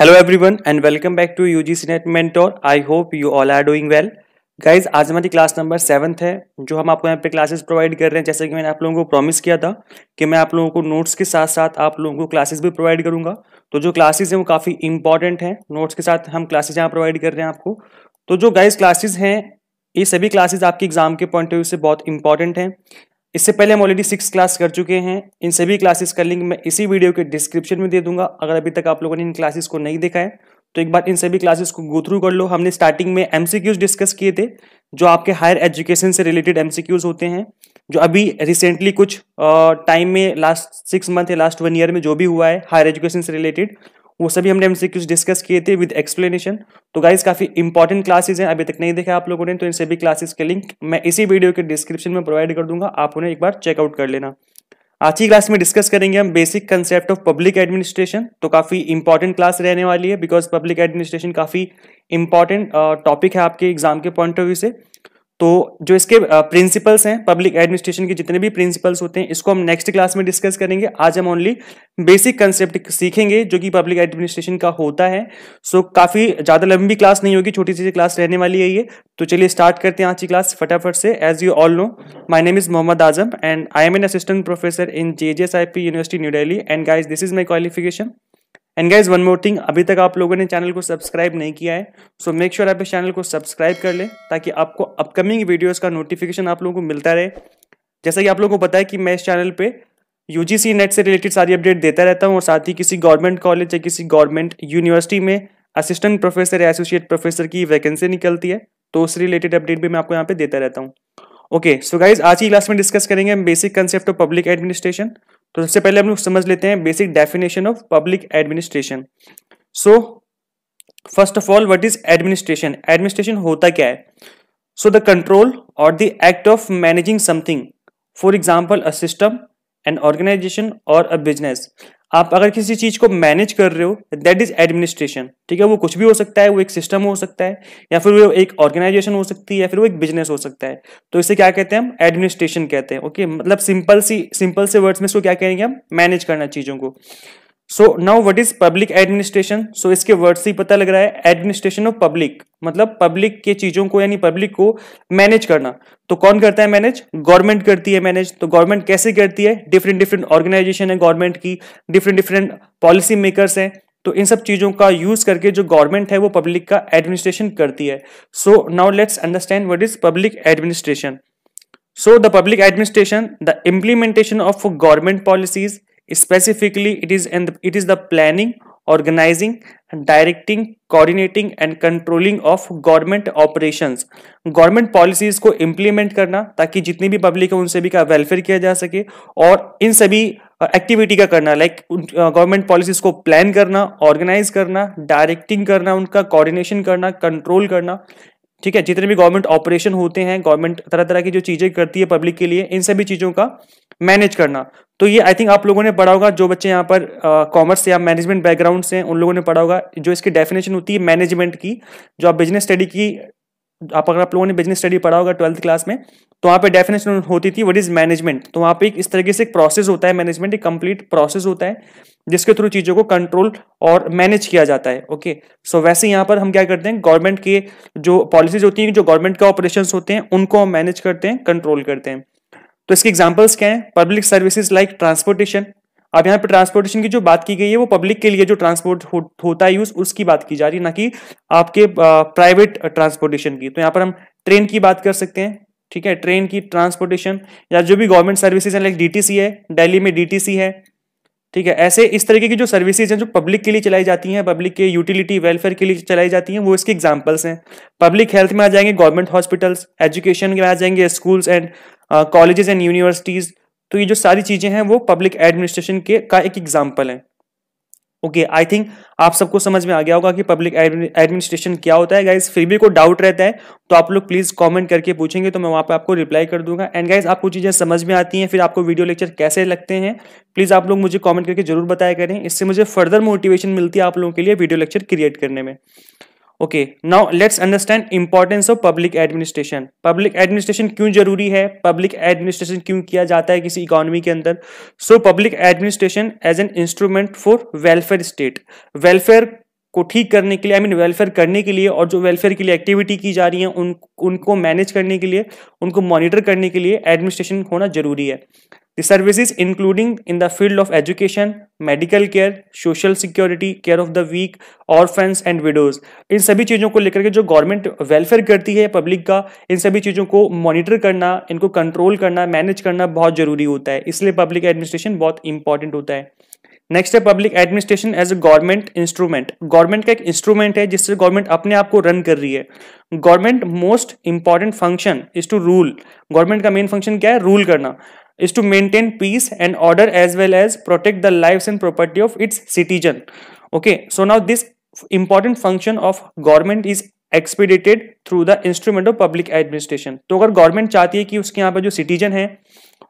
Hello everyone and welcome back to U G C NET mentor I hope you all are doing well guys आज हमारी class number seventh है जो हम आपको यहाँ पे क्लासेस प्रोवाइड कर रहे हैं जैसे कि मैंने आप लोगों को प्रॉमिस किया था कि मैं आप लोगों को नोट्स के साथ साथ आप लोगों को क्लासेस भी प्रोवाइड करूंगा तो जो क्लासेस हैं वो काफ़ी इंपॉर्टेंट हैं नोट्स के साथ हम क्लासेज यहाँ प्रोवाइड कर रहे हैं आपको तो जो गाइज क्लासेज हैं ये सभी क्लासेज आपके एग्जाम के पॉइंट ऑफ व्यू से बहुत इंपॉर्टेंट हैं इससे पहले हम ऑलरेडी सिक्स क्लास कर चुके हैं इन सभी क्लासेस का लिंक मैं इसी वीडियो के डिस्क्रिप्शन में दे दूंगा अगर अभी तक आप लोगों ने इन क्लासेस को नहीं देखा है तो एक बार इन सभी क्लासेस को गो थ्रू कर लो हमने स्टार्टिंग में एमसीक्यूज डिस्कस किए थे जो आपके हायर एजुकेशन से रिलेटेड एमसीक्यूज होते हैं जो अभी रिसेंटली कुछ टाइम में लास्ट सिक्स मंथ या लास्ट वन ईयर में जो भी हुआ है हायर एजुकेशन से रिलेटेड वो सभी हमने हमसे डिस्कस किए थे विद एक्सप्लेनेशन तो गाइज काफ़ी इंपॉर्टेंट क्लासेज हैं अभी तक नहीं देखा आप लोगों ने तो इन सभी क्लासेस के लिंक मैं इसी वीडियो के डिस्क्रिप्शन में प्रोवाइड कर दूंगा आप उन्हें एक बार चेकआउट कर लेना आज की क्लास में डिस्कस करेंगे हम basic concept of public administration तो काफ़ी इंपॉर्टेंट क्लास रहने वाली है बिकॉज पब्लिक एडमिनिस्ट्रेशन काफ़ी इंपॉर्टेंट टॉपिक है आपके एग्जाम के पॉइंट ऑफ व्यू से तो जो इसके प्रिंसिपल्स हैं पब्लिक एडमिनिस्ट्रेशन के जितने भी प्रिंसिपल्स होते हैं इसको हम नेक्स्ट क्लास में डिस्कस करेंगे आज हम ओनली बेसिक कंसेप्ट सीखेंगे जो कि पब्लिक एडमिनिस्ट्रेशन का होता है सो so, काफ़ी ज़्यादा लंबी क्लास नहीं होगी छोटी सी क्लास रहने वाली है ये तो चलिए स्टार्ट करते हैं आज की क्लास फटाफट से as you all know my name is Mohammad Azam and I am an assistant professor in J J university New Delhi and guys this is my qualification and guys one more thing अभी तक आप लोगों ने चैनल को सब्सक्राइब नहीं किया है सो मेक श्योर आप इस चैनल को सब्सक्राइब कर लें ताकि आपको अपकमिंग वीडियोज़ का नोटिफिकेशन आप लोगों को मिलता रहे जैसा कि आप लोगों को पता है कि मैं इस चैनल पर यूजीसी नेट से रिलेटेड सारी अपडेट देता रहता हूँ और साथ ही किसी गवर्नमेंट कॉलेज या किसी गवर्नमेंट यूनिवर्सिटी में असिस्टेंट प्रोफेसर या एसोसिएट प्रोफेसर की वैकेंसी निकलती है तो उस रिलेटेड अपडेट भी मैं आपको यहाँ पे देता रहता हूँ ओके सो गाइज आज की क्लास में डिस्कस करेंगे हम basic concept of public administration तो सबसे पहले हम लोग समझ लेते हैं basic definition of public administration so first of all what is administration administration होता क्या है सो द कंट्रोल और the act of managing something for example a system an organisation और अ बिजनेस आप अगर किसी चीज को मैनेज कर रहे हो दैट इज एडमिनिस्ट्रेशन ठीक है वो कुछ भी हो सकता है वो एक सिस्टम हो सकता है या फिर वो एक ऑर्गेनाइजेशन हो सकती है या फिर वो एक बिजनेस हो सकता है तो इसे क्या कहते हैं हम एडमिनिस्ट्रेशन कहते हैं ओके मतलब सिंपल सी सिंपल से वर्ड्स में इसको क्या कहेंगे हम मैनेज करना चीजों को so now what is public administration so इसके वर्ड से ही पता लग रहा है एडमिनिस्ट्रेशन ऑफ पब्लिक मतलब पब्लिक के चीजों को यानी पब्लिक को मैनेज करना तो कौन करता है मैनेज गवर्नमेंट करती है मैनेज तो गवर्नमेंट कैसे करती है डिफरेंट डिफरेंट ऑर्गेनाइजेशन है गवर्नमेंट की डिफरेंट डिफरेंट पॉलिसी मेकर्स हैं तो इन सब चीजों का यूज करके जो गवर्नमेंट है वो पब्लिक का एडमिनिस्ट्रेशन करती है so now let's understand what is public administration so the public administration the implementation of government policies specifically it is and it is the planning organising directing coordinating and controlling of government operations government policies को implement करना ताकि जितनी भी public है उन सभी का welfare किया जा सके और इन सभी एक्टिविटी का करना लाइक गवर्नमेंट पॉलिसीज को प्लान करना ऑर्गेनाइज करना डायरेक्टिंग करना उनका कोऑर्डिनेशन करना कंट्रोल करना ठीक है जितने भी गवर्नमेंट ऑपरेशन होते हैं गवर्नमेंट तरह तरह की जो चीजें करती है पब्लिक के लिए इन सभी चीजों का मैनेज करना तो ये आई थिंक आप लोगों ने पढ़ा होगा जो बच्चे यहाँ पर कॉमर्स या मैनेजमेंट बैकग्राउंड से उन लोगों ने पढ़ा होगा जो इसकी डेफिनेशन होती है मैनेजमेंट की जो आप बिजनेस स्टडी की आप अगर आप लोगों ने बिजनेस स्टडी पढ़ा होगा ट्वेल्थ क्लास में तो वहाँ पे डेफिनेशन होती थी व्हाट इज मैनेजमेंट तो वहाँ पे एक इस तरीके से एक प्रोसेस होता है मैनेजमेंट एक कंप्लीट प्रोसेस होता है जिसके थ्रू चीज़ों को कंट्रोल और मैनेज किया जाता है ओके सो वैसे यहाँ पर हम क्या करते हैं गवर्नमेंट के जो पॉलिसीज होती हैं जो गवर्नमेंट के ऑपरेशन होते हैं उनको हम मैनेज करते हैं कंट्रोल करते हैं तो इसके एग्जाम्पल्स क्या हैं पब्लिक सर्विसेज लाइक ट्रांसपोर्टेशन अब यहाँ पर ट्रांसपोर्टेशन की जो बात की गई है वो पब्लिक के लिए जो ट्रांसपोर्ट हो, होता है यूज उसकी बात की जा रही है ना कि आपके प्राइवेट ट्रांसपोर्टेशन की तो यहाँ पर हम ट्रेन की बात कर सकते हैं ठीक है ट्रेन की ट्रांसपोर्टेशन या जो भी गवर्नमेंट सर्विसेज हैं लाइक डीटीसी है दिल्ली में डीटीसी है ठीक है ऐसे इस तरीके की जो सर्विसेज हैं जो पब्लिक के लिए चलाई जाती हैं पब्लिक के यूटिलिटी वेलफेयर के लिए चलाई जाती हैं वो इसके एग्जांपल्स हैं पब्लिक हेल्थ में आ जाएंगे गवर्नमेंट हॉस्पिटल्स एजुकेशन में आ जाएंगे schools and colleges and universities तो ये जो सारी चीज़ें हैं वो पब्लिक एडमिनिस्ट्रेशन के का एक एग्जाम्पल है ओके आई थिंक आप सबको समझ में आ गया होगा कि पब्लिक एडमिनिस्ट्रेशन क्या होता है गाइज फिर भी कोई डाउट रहता है तो आप लोग प्लीज कमेंट करके पूछेंगे तो मैं वहां पे आपको रिप्लाई कर दूंगा एंड गाइज आपको चीजें समझ में आती हैं फिर आपको वीडियो लेक्चर कैसे लगते हैं प्लीज आप लोग मुझे कॉमेंट करके जरूर बताया करें इससे मुझे फर्दर मोटिवेशन मिलती है आप लोगों के लिए वीडियो लेक्चर क्रिएट करने में okay now let's understand importance of public administration public administration क्यों जरूरी है पब्लिक एडमिनिस्ट्रेशन क्यों किया जाता है किसी इकोनॉमी के अंदर so public administration as an instrument for welfare state welfare को ठीक करने के लिए आई मीन वेलफेयर करने के लिए और जो वेलफेयर के लिए एक्टिविटी की जा रही है उन उनको मैनेज करने के लिए उनको मॉनिटर करने के लिए एडमिनिस्ट्रेशन होना जरूरी है The services including in the field of education, medical care, social security, care of the weak, orphans and widows. इन सभी चीज़ों को लेकर के जो गवर्नमेंट वेलफेयर करती है पब्लिक का इन सभी चीज़ों को मॉनिटर करना इनको कंट्रोल करना मैनेज करना बहुत ज़रूरी होता है इसलिए पब्लिक एडमिनिस्ट्रेशन बहुत इंपॉर्टेंट होता है नेक्स्ट है public administration as a government instrument government का एक इंस्ट्रूमेंट है जिससे गवर्नमेंट अपने आप को रन कर रही है government most important function is to rule government का मेन फंक्शन क्या है रूल करना is to maintain peace and order as well as protect the lives and property of its citizen okay so now this important function of government is expedited through the instrument of public administration तो अगर government चाहती है कि उसके यहाँ पर जो citizen है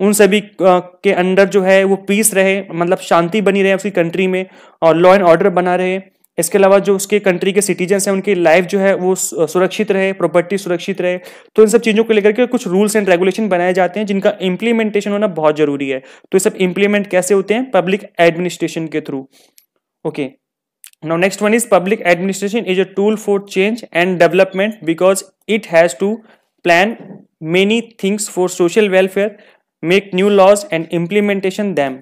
उन सभी के अंडर जो है वो पीस रहे मतलब शांति बनी रहे उसकी कंट्री में और लॉ एंड ऑर्डर बना रहे इसके अलावा जो उसके कंट्री के सिटीजन्स हैं उनकी लाइफ जो है वो सुरक्षित रहे प्रॉपर्टी सुरक्षित रहे तो इन सब चीज़ों को लेकर के कुछ रूल्स एंड रेगुलेशन बनाए जाते हैं जिनका इंप्लीमेंटेशन होना बहुत जरूरी है तो ये सब इंप्लीमेंट कैसे होते हैं पब्लिक एडमिनिस्ट्रेशन के through okay now next one is public administration is a tool for change and development because it has to plan many things for social welfare make new laws and implementation them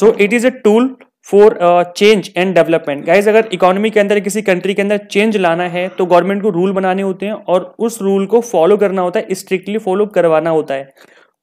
so it is a tool for change and development guys अगर economy के अंदर किसी country के अंदर change लाना है तो government को रूल बनाने होते हैं और उस रूल को फॉलो करना होता है स्ट्रिक्टली फॉलो करवाना होता है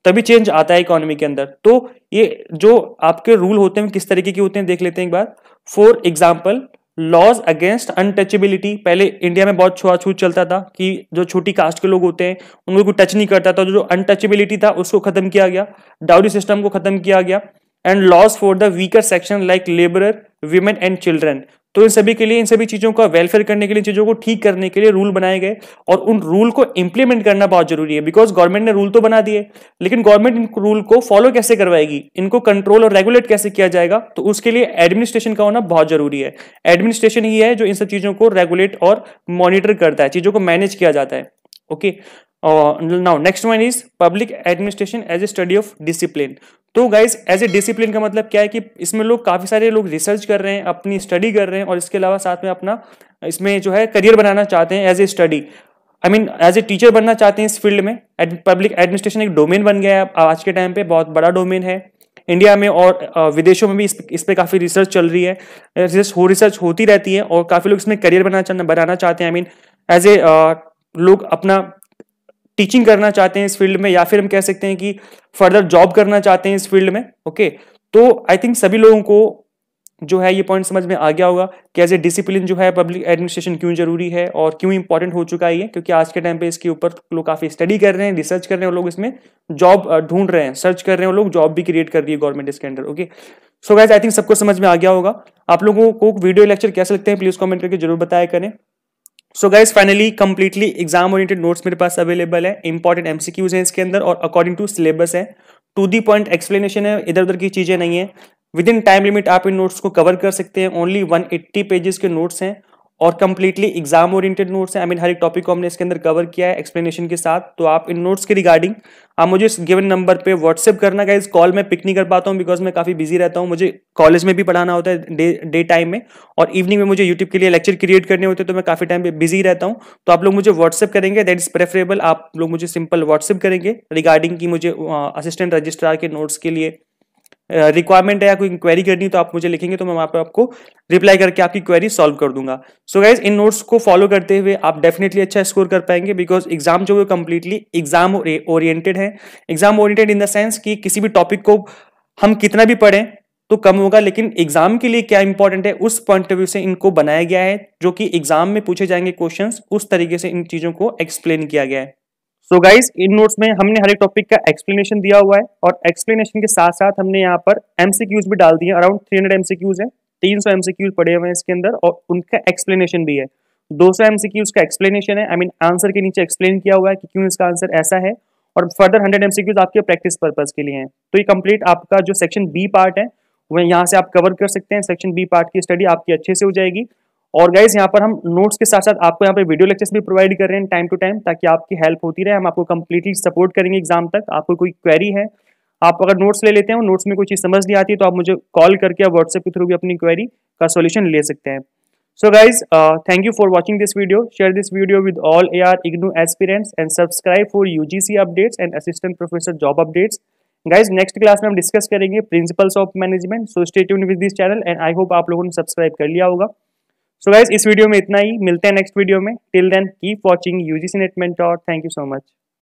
तभी चेंज आता है इकोनॉमी के अंदर तो ये जो आपके रूल होते हैं किस तरीके के होते हैं देख लेते हैं एक बार for example laws against untouchability पहले इंडिया में बहुत छुआछूत चलता था कि जो छोटी कास्ट के लोग होते हैं उनको कोई टच नहीं करता था जो अनटचेबिलिटी था उसको खत्म किया गया डाउरी सिस्टम को खत्म किया गया and laws for the weaker section like labour women and children तो इन सभी के लिए इन सभी चीज़ों का वेलफेयर करने के लिए चीज़ों को ठीक करने के लिए रूल बनाए गए और उन रूल को इंप्लीमेंट करना बहुत जरूरी है बिकॉज गवर्नमेंट ने रूल तो बना दिए लेकिन गवर्नमेंट इन रूल को फॉलो कैसे करवाएगी इनको कंट्रोल और रेगुलेट कैसे किया जाएगा तो उसके लिए एडमिनिस्ट्रेशन का होना बहुत जरूरी है एडमिनिस्ट्रेशन ही है जो इन सब चीज़ों को रेगुलेट और मॉनिटर करता है चीज़ों को मैनेज किया जाता है okay now next one is public administration as a study of discipline तो गाइज एज ए डिसिप्लिन का मतलब क्या है कि इसमें लोग काफ़ी सारे लोग रिसर्च कर रहे हैं अपनी स्टडी कर रहे हैं और इसके अलावा साथ में अपना इसमें जो है करियर बनाना चाहते हैं as a study I mean as a teacher बनना चाहते हैं इस फील्ड में पब्लिक एडमिनिस्ट्रेशन एक डोमेन बन गया है आज के टाइम पे बहुत बड़ा डोमेन है इंडिया में और विदेशों में भी इस इस पर काफ़ी रिसर्च चल रही है रिसर्च हो रिसर्च होती रहती है और काफ़ी लोग इसमें करियर बनाना बनाना चाहते हैं आई मीन एज ए लोग अपना टीचिंग करना चाहते हैं इस फील्ड में या फिर हम कह सकते हैं कि फर्दर जॉब करना चाहते हैं इस फील्ड में ओके तो आई थिंक सभी लोगों को जो है ये पॉइंट समझ में आ गया होगा कि एज ए डिसिप्लिन जो है पब्लिक एडमिनिस्ट्रेशन क्यों जरूरी है और क्यों इंपॉर्टेंट हो चुका है ये क्योंकि आज के टाइम पे इसके ऊपर लोग काफ़ी स्टडी कर रहे हैं रिसर्च कर रहे हैं लोग इसमें जॉब ढूंढ रहे हैं सर्च कर रहे हैं लोग जॉब भी क्रिएट कर रही है गवर्नमेंट इसके under okay so guys I think सबको समझ में आ गया होगा आप लोगों को वीडियो लेक्चर कैसे लगते हैं प्लीज़ कॉमेंट करके जरूर बताया करें so guys finally completely exam oriented notes मेरे पास अवेलेबल है इंपॉर्टेंट एमसीक्यूज हैं इसके अंदर और अकॉर्डिंग टू सिलेबस है टू दी पॉइंट एक्सप्लेनेशन है इधर उधर की चीजें नहीं है विद इन टाइम लिमिट आप इन नोट्स को कवर कर सकते हैं ओनली 180 पेजेस के नोट्स हैं और कंप्लीटली एग्जाम ओरिएंटेड नोट्स हैं आई मीन हर एक टॉपिक को हमने इसके अंदर कवर किया है एक्सप्लेनेशन के साथ तो आप इन नोट्स के रिगार्डिंग आप मुझे इस गिवन नंबर पे व्हाट्सएप करना का इस कॉल मैं पिक नहीं कर पाता हूँ बिकॉज मैं काफ़ी बिजी रहता हूँ मुझे कॉलेज में भी पढ़ाना होता है डे डे टाइम में और इवनिंग में मुझे यूट्यूब के लिए लेक्चर क्रिएट करने होते हैं तो मैं काफ़ी टाइम पर बिजी रहता हूँ तो आप लोग मुझे व्हाट्सअप करेंगे दैट इज़ प्रेफरेबल आप लोग मुझे सिंपल व्हाट्सअप करेंगे रिगार्डिंग की मुझे असिस्टेंट रजिस्ट्रार के नोट्स के लिए रिक्वायरमेंट है या कोई क्वेरी करनी तो आप मुझे लिखेंगे तो मैं वहाँ पर आपको रिप्लाई करके आपकी क्वेरी सॉल्व कर दूंगा सो so गाइज इन नोट्स को फॉलो करते हुए आप डेफिनेटली अच्छा स्कोर कर पाएंगे बिकॉज एग्जाम जो है कंप्लीटली एग्जाम ओरिएंटेड है exam oriented in the sense कि किसी भी टॉपिक को हम कितना भी पढ़ें तो कम होगा लेकिन एग्जाम के लिए क्या इंपॉर्टेंट है उस पॉइंट ऑफ व्यू से इनको बनाया गया है जो कि एग्जाम में पूछे जाएंगे क्वेश्चंस उस तरीके से इन चीजों को एक्सप्लेन किया गया है सो so गाइज इन नोट्स में हमने हर एक टॉपिक का एक्सप्लेनेशन दिया हुआ है और एक्सप्लेनेशन के साथ साथ हमने यहाँ पर एमसीक्यूज भी डाल दिए अराउंड थ्री हंड्रेड एमसीक्यूज है तीन सौ एमसीक्यूज पड़े हुए हैं इसके अंदर और उनका एक्सप्लेनेशन भी है दो सौ एमसीक्यूज का एक्सप्लेनेशन है आई मीन आंसर के नीचे एक्सप्लेन किया हुआ है कि क्यों इसका आंसर ऐसा है और फर्दर हंड्रेड एमसीक्यूज आपके प्रैक्टिस पर्पज के लिए है तो ये कंप्लीट आपका जो सेक्शन बी पार्ट है वह यहाँ से आप कवर कर सकते हैं सेक्शन बी पार्ट की स्टडी आपकी अच्छे से हो जाएगी और गाइज यहाँ पर हम नोट्स के साथ साथ आपको यहाँ पे वीडियो लेक्चर्स भी प्रोवाइड कर रहे हैं टाइम टू टाइम ताकि आपकी हेल्प होती रहे हम आपको कंप्लीटली सपोर्ट करेंगे एग्जाम तक आपको कोई क्वेरी है आप अगर नोट्स ले लेते हैं नोट्स में कोई चीज़ समझ नहीं आती तो आप मुझे कॉल करके या व्हाट्सएप के थ्रू भी अपनी क्वेरी का सोल्यूशन ले सकते हैं so guys thank you for watching this video share this video with all A R IGNOU aspirants and subscribe for U G C updates and assistant professor job updates guys next class में हम discuss करेंगे principles of management so stay with this channel and I hope आप लोगों ने subscribe कर लिया होगा so guys इस वीडियो में इतना ही मिलते हैं नेक्स्ट वीडियो में till then keep watching UGC नेटमेंट और थैंक यू सो मच